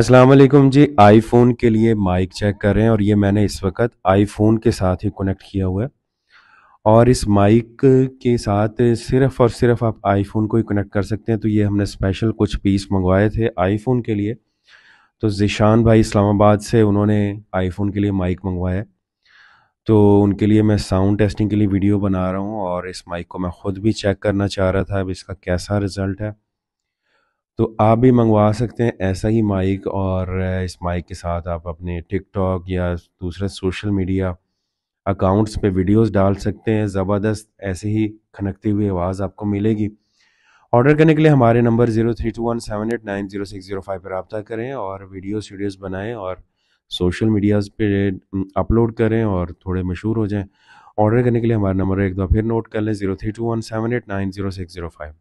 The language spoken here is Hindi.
अस्सलाम वालेकुम जी आईफोन के लिए माइक चेक कर रहे हैं और ये मैंने इस वक्त आईफोन के साथ ही कनेक्ट किया हुआ है और इस माइक के साथ सिर्फ़ और सिर्फ आप आईफोन को ही कनेक्ट कर सकते हैं तो ये हमने स्पेशल कुछ पीस मंगवाए थे आईफोन के लिए तो जिशान भाई इस्लामाबाद से उन्होंने आईफोन के लिए माइक मंगवाया है तो उनके लिए मैं साउंड टेस्टिंग के लिए वीडियो बना रहा हूँ और इस माइक को मैं ख़ुद भी चेक करना चाह रहा था अब इसका कैसा रिज़ल्ट है तो आप भी मंगवा सकते हैं ऐसा ही माइक और इस माइक के साथ आप अपने टिकटॉक या दूसरे सोशल मीडिया अकाउंट्स पे वीडियोस डाल सकते हैं ज़बरदस्त ऐसे ही खनकती हुई आवाज़ आपको मिलेगी ऑर्डर करने के लिए हमारे number zero three two one seven eight nine zero six zero five पर रबता करें और वीडियोस वीडियोस बनाएं और सोशल मीडियाज़ पे अपलोड करें और थोड़े मशहूर हो जाएं ऑर्डर करने के लिए हमारा नंबर एक बार फिर नोट कर लें zero three two one seven eight nine zero six zero five